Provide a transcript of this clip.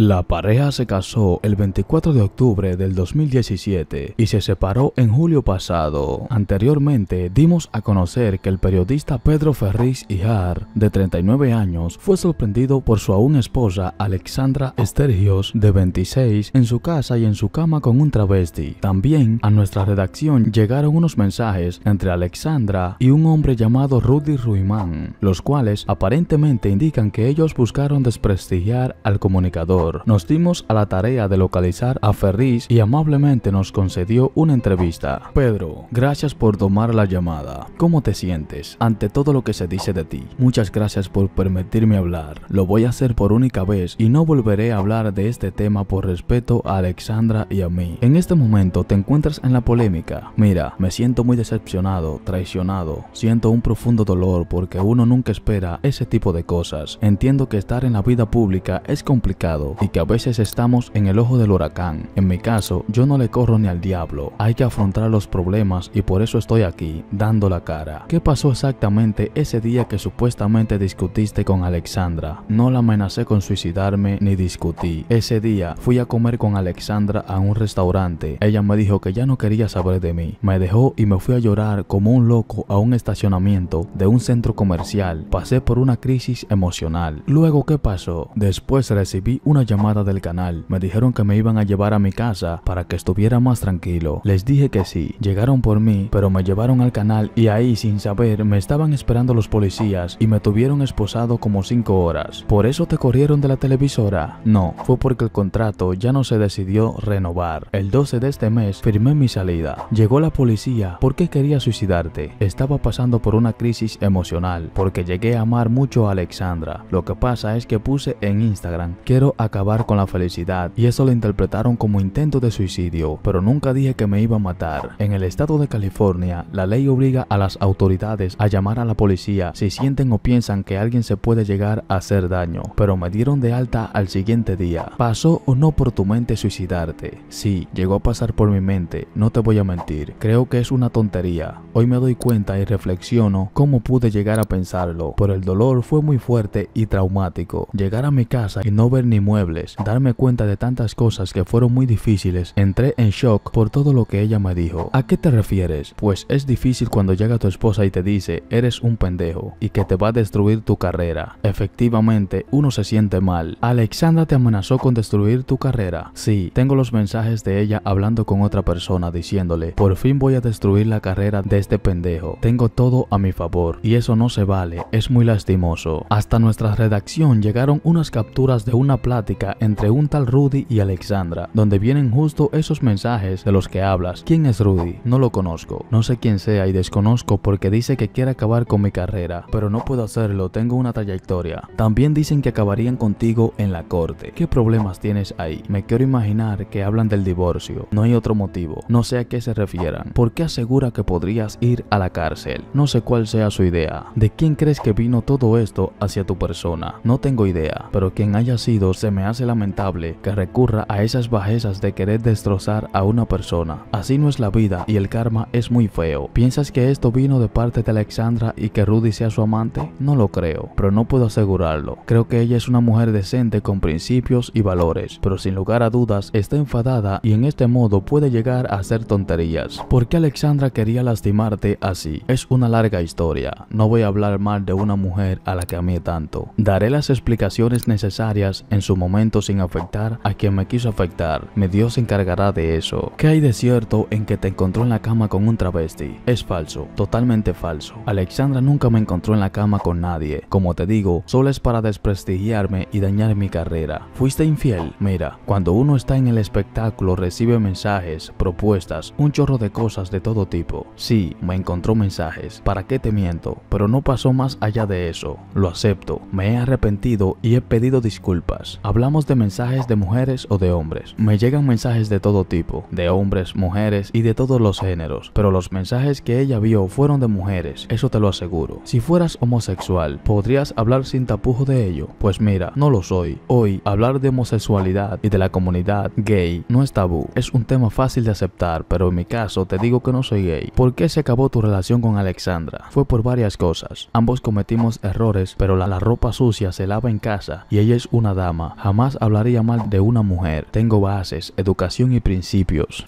La pareja se casó el 24 de octubre del 2017 y se separó en julio pasado. Anteriormente dimos a conocer que el periodista Pedro Ferriz Ijar, de 39 años, fue sorprendido por su aún esposa Alexandra Estergios, de 26, en su casa y en su cama con un travesti. También a nuestra redacción llegaron unos mensajes entre Alexandra y un hombre llamado Rudy Ruimán, los cuales aparentemente indican que ellos buscaron desprestigiar al comunicador. Nos dimos a la tarea de localizar a Ferris y amablemente nos concedió una entrevista. Pedro, gracias por tomar la llamada. ¿Cómo te sientes ante todo lo que se dice de ti? Muchas gracias por permitirme hablar. Lo voy a hacer por única vez y no volveré a hablar de este tema por respeto a Alexandra y a mí. En este momento te encuentras en la polémica. Mira, me siento muy decepcionado, traicionado. Siento un profundo dolor porque uno nunca espera ese tipo de cosas. Entiendo que estar en la vida pública es complicado, y que a veces estamos en el ojo del huracán. En mi caso, yo no le corro ni al diablo, hay que afrontar los problemas y por eso estoy aquí, dando la cara. ¿Qué pasó exactamente ese día que supuestamente discutiste con Alexandra? No la amenacé con suicidarme ni discutí. Ese día fui a comer con Alexandra a un restaurante. Ella me dijo que ya no quería saber de mí. Me dejó y me fui a llorar como un loco a un estacionamiento de un centro comercial. Pasé por una crisis emocional. Luego, ¿qué pasó? Después recibí un llamada del canal. Me dijeron que me iban a llevar a mi casa para que estuviera más tranquilo. Les dije que sí. Llegaron por mí, pero me llevaron al canal y ahí sin saber me estaban esperando los policías y me tuvieron esposado como cinco horas. ¿Por eso te corrieron de la televisora? No, fue porque el contrato ya no se decidió renovar. El 12 de este mes firmé mi salida. Llegó la policía porque quería suicidarte. Estaba pasando por una crisis emocional porque llegué a amar mucho a Alexandra. Lo que pasa es que puse en Instagram, quiero a acabar con la felicidad y eso lo interpretaron como intento de suicidio, pero nunca dije que me iba a matar. En el estado de California, la ley obliga a las autoridades a llamar a la policía si sienten o piensan que alguien se puede llegar a hacer daño, pero me dieron de alta al siguiente día. ¿Pasó o no por tu mente suicidarte? Sí, llegó a pasar por mi mente, no te voy a mentir, creo que es una tontería. Hoy me doy cuenta y reflexiono cómo pude llegar a pensarlo, por el dolor fue muy fuerte y traumático. Llegar a mi casa y no ver ni muerte darme cuenta de tantas cosas que fueron muy difíciles, entré en shock por todo lo que ella me dijo. ¿A qué te refieres? Pues es difícil cuando llega tu esposa y te dice, eres un pendejo, y que te va a destruir tu carrera. Efectivamente, uno se siente mal. Alexandra te amenazó con destruir tu carrera. Sí, tengo los mensajes de ella hablando con otra persona diciéndole, por fin voy a destruir la carrera de este pendejo. Tengo todo a mi favor, y eso no se vale, es muy lastimoso. Hasta nuestra redacción llegaron unas capturas de una plata entre un tal Rudy y Alexandra, donde vienen justo esos mensajes de los que hablas. ¿Quién es Rudy? No lo conozco. No sé quién sea y desconozco porque dice que quiere acabar con mi carrera, pero no puedo hacerlo, tengo una trayectoria. También dicen que acabarían contigo en la corte. ¿Qué problemas tienes ahí? Me quiero imaginar que hablan del divorcio. No hay otro motivo. No sé a qué se refieran. ¿Por qué asegura que podrías ir a la cárcel? No sé cuál sea su idea. ¿De quién crees que vino todo esto hacia tu persona? No tengo idea, pero quien haya sido se me me hace lamentable que recurra a esas bajezas de querer destrozar a una persona. Así no es la vida y el karma es muy feo. ¿Piensas que esto vino de parte de Alexandra y que Rudy sea su amante? No lo creo, pero no puedo asegurarlo. Creo que ella es una mujer decente con principios y valores, pero sin lugar a dudas está enfadada y en este modo puede llegar a hacer tonterías. ¿Por qué Alexandra quería lastimarte así? Es una larga historia. No voy a hablar mal de una mujer a la que amé tanto. Daré las explicaciones necesarias en su momento momento sin afectar a quien me quiso afectar. me Dios se encargará de eso. ¿Qué hay de cierto en que te encontró en la cama con un travesti? Es falso, totalmente falso. Alexandra nunca me encontró en la cama con nadie. Como te digo, solo es para desprestigiarme y dañar mi carrera. ¿Fuiste infiel? Mira, cuando uno está en el espectáculo recibe mensajes, propuestas, un chorro de cosas de todo tipo. Sí, me encontró mensajes. ¿Para qué te miento? Pero no pasó más allá de eso. Lo acepto. Me he arrepentido y he pedido disculpas. Hablamos de mensajes de mujeres o de hombres. Me llegan mensajes de todo tipo, de hombres, mujeres y de todos los géneros, pero los mensajes que ella vio fueron de mujeres, eso te lo aseguro. Si fueras homosexual, ¿podrías hablar sin tapujo de ello? Pues mira, no lo soy. Hoy, hablar de homosexualidad y de la comunidad gay no es tabú. Es un tema fácil de aceptar, pero en mi caso te digo que no soy gay. ¿Por qué se acabó tu relación con Alexandra? Fue por varias cosas. Ambos cometimos errores, pero la, la ropa sucia se lava en casa y ella es una dama Jamás hablaría mal de una mujer. Tengo bases, educación y principios.